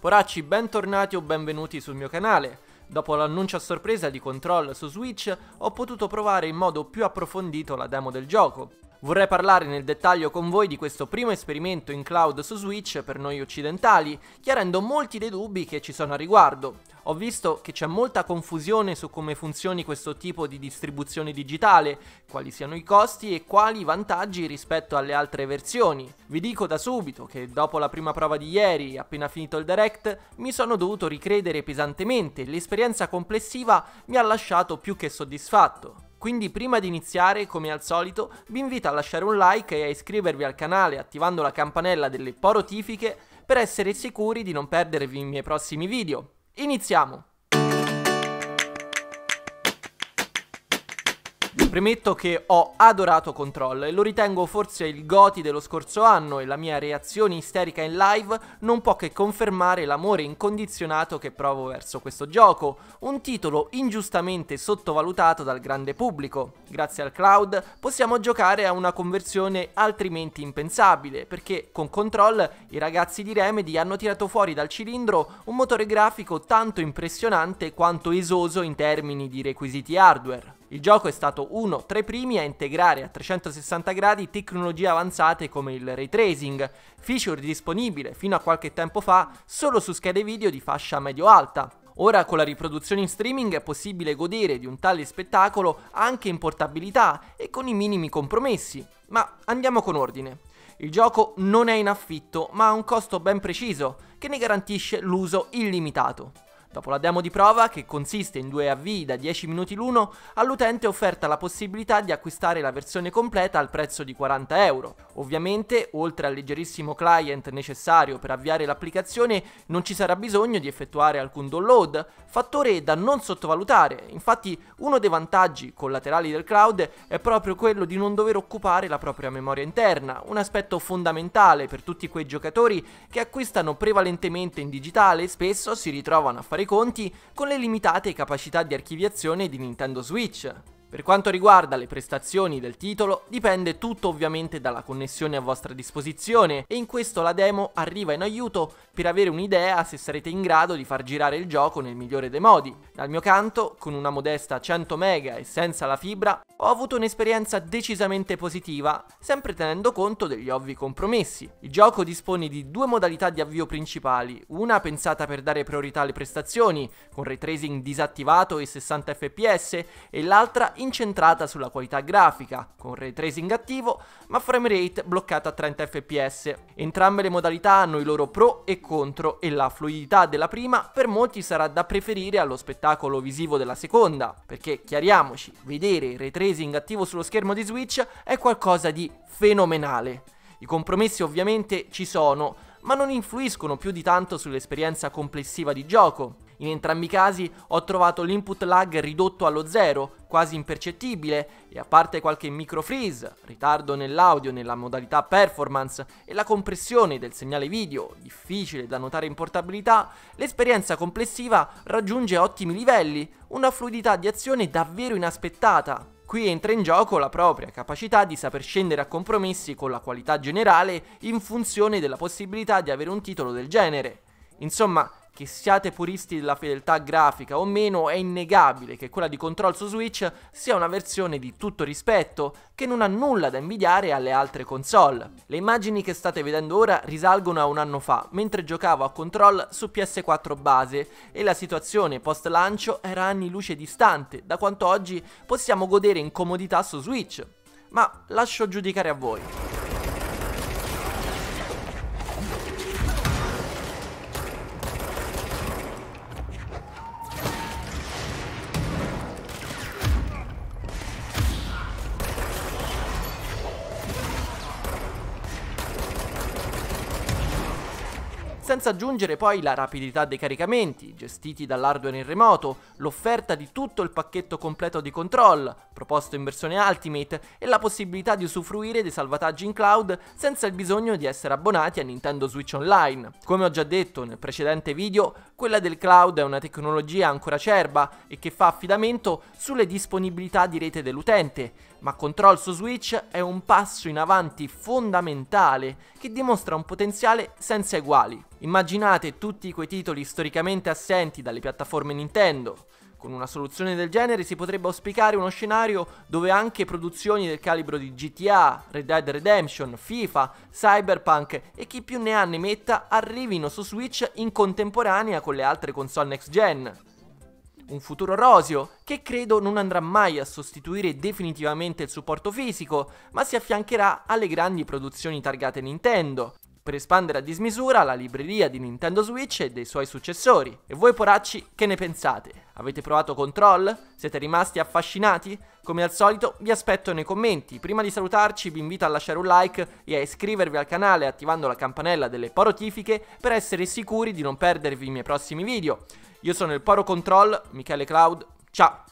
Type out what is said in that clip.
Poracci, bentornati o benvenuti sul mio canale. Dopo l'annuncio a sorpresa di Control su Switch, ho potuto provare in modo più approfondito la demo del gioco. Vorrei parlare nel dettaglio con voi di questo primo esperimento in cloud su Switch per noi occidentali, chiarendo molti dei dubbi che ci sono a riguardo. Ho visto che c'è molta confusione su come funzioni questo tipo di distribuzione digitale, quali siano i costi e quali i vantaggi rispetto alle altre versioni. Vi dico da subito che dopo la prima prova di ieri, appena finito il direct, mi sono dovuto ricredere pesantemente, l'esperienza complessiva mi ha lasciato più che soddisfatto. Quindi prima di iniziare, come al solito, vi invito a lasciare un like e a iscrivervi al canale attivando la campanella delle porotifiche per essere sicuri di non perdervi i miei prossimi video. Iniziamo! Premetto che ho adorato Control e lo ritengo forse il goti dello scorso anno e la mia reazione isterica in live non può che confermare l'amore incondizionato che provo verso questo gioco, un titolo ingiustamente sottovalutato dal grande pubblico. Grazie al cloud possiamo giocare a una conversione altrimenti impensabile, perché con Control i ragazzi di Remedy hanno tirato fuori dal cilindro un motore grafico tanto impressionante quanto esoso in termini di requisiti hardware. Il gioco è stato uno tra i primi a integrare a 360 gradi tecnologie avanzate come il ray tracing, feature disponibile fino a qualche tempo fa solo su schede video di fascia medio-alta. Ora con la riproduzione in streaming è possibile godere di un tale spettacolo anche in portabilità e con i minimi compromessi. Ma andiamo con ordine. Il gioco non è in affitto, ma ha un costo ben preciso, che ne garantisce l'uso illimitato. Dopo la demo di prova, che consiste in due avvii da 10 minuti l'uno, all'utente è offerta la possibilità di acquistare la versione completa al prezzo di 40 euro. Ovviamente, oltre al leggerissimo client necessario per avviare l'applicazione, non ci sarà bisogno di effettuare alcun download, fattore da non sottovalutare. Infatti, uno dei vantaggi collaterali del cloud è proprio quello di non dover occupare la propria memoria interna, un aspetto fondamentale per tutti quei giocatori che acquistano prevalentemente in digitale e spesso si ritrovano a fare fare i conti con le limitate capacità di archiviazione di Nintendo Switch. Per quanto riguarda le prestazioni del titolo, dipende tutto ovviamente dalla connessione a vostra disposizione e in questo la demo arriva in aiuto per avere un'idea se sarete in grado di far girare il gioco nel migliore dei modi. Dal mio canto, con una modesta 100 MB e senza la fibra, ho avuto un'esperienza decisamente positiva, sempre tenendo conto degli ovvi compromessi. Il gioco dispone di due modalità di avvio principali, una pensata per dare priorità alle prestazioni, con ray tracing disattivato e 60 fps, e l'altra incentrata sulla qualità grafica, con ray tracing attivo ma frame rate bloccata a 30 fps. Entrambe le modalità hanno i loro pro e contro e la fluidità della prima per molti sarà da preferire allo spettacolo visivo della seconda, perché chiariamoci, vedere ray tracing Racing attivo sullo schermo di Switch è qualcosa di fenomenale. I compromessi ovviamente ci sono, ma non influiscono più di tanto sull'esperienza complessiva di gioco. In entrambi i casi ho trovato l'input lag ridotto allo zero, quasi impercettibile, e a parte qualche micro freeze, ritardo nell'audio nella modalità performance e la compressione del segnale video, difficile da notare in portabilità, l'esperienza complessiva raggiunge ottimi livelli, una fluidità di azione davvero inaspettata, Qui entra in gioco la propria capacità di saper scendere a compromessi con la qualità generale in funzione della possibilità di avere un titolo del genere. Insomma, che siate puristi della fedeltà grafica o meno, è innegabile che quella di Control su Switch sia una versione di tutto rispetto che non ha nulla da invidiare alle altre console. Le immagini che state vedendo ora risalgono a un anno fa, mentre giocavo a Control su PS4 base e la situazione post lancio era anni luce distante da quanto oggi possiamo godere in comodità su Switch. Ma lascio giudicare a voi. senza aggiungere poi la rapidità dei caricamenti, gestiti dall'hardware in remoto, l'offerta di tutto il pacchetto completo di control, proposto in versione Ultimate, e la possibilità di usufruire dei salvataggi in cloud senza il bisogno di essere abbonati a Nintendo Switch Online. Come ho già detto nel precedente video, quella del cloud è una tecnologia ancora acerba e che fa affidamento sulle disponibilità di rete dell'utente, ma Control su Switch è un passo in avanti fondamentale che dimostra un potenziale senza eguali. Immaginate tutti quei titoli storicamente assenti dalle piattaforme Nintendo. Con una soluzione del genere si potrebbe auspicare uno scenario dove anche produzioni del calibro di GTA, Red Dead Redemption, FIFA, Cyberpunk e chi più ne ha ne metta arrivino su Switch in contemporanea con le altre console next gen. Un futuro rosio che credo non andrà mai a sostituire definitivamente il supporto fisico, ma si affiancherà alle grandi produzioni targate Nintendo, per espandere a dismisura la libreria di Nintendo Switch e dei suoi successori. E voi poracci, che ne pensate? Avete provato Control? Siete rimasti affascinati? Come al solito vi aspetto nei commenti. Prima di salutarci vi invito a lasciare un like e a iscrivervi al canale attivando la campanella delle porotifiche per essere sicuri di non perdervi i miei prossimi video. Io sono il Poro Control, Michele Cloud, ciao!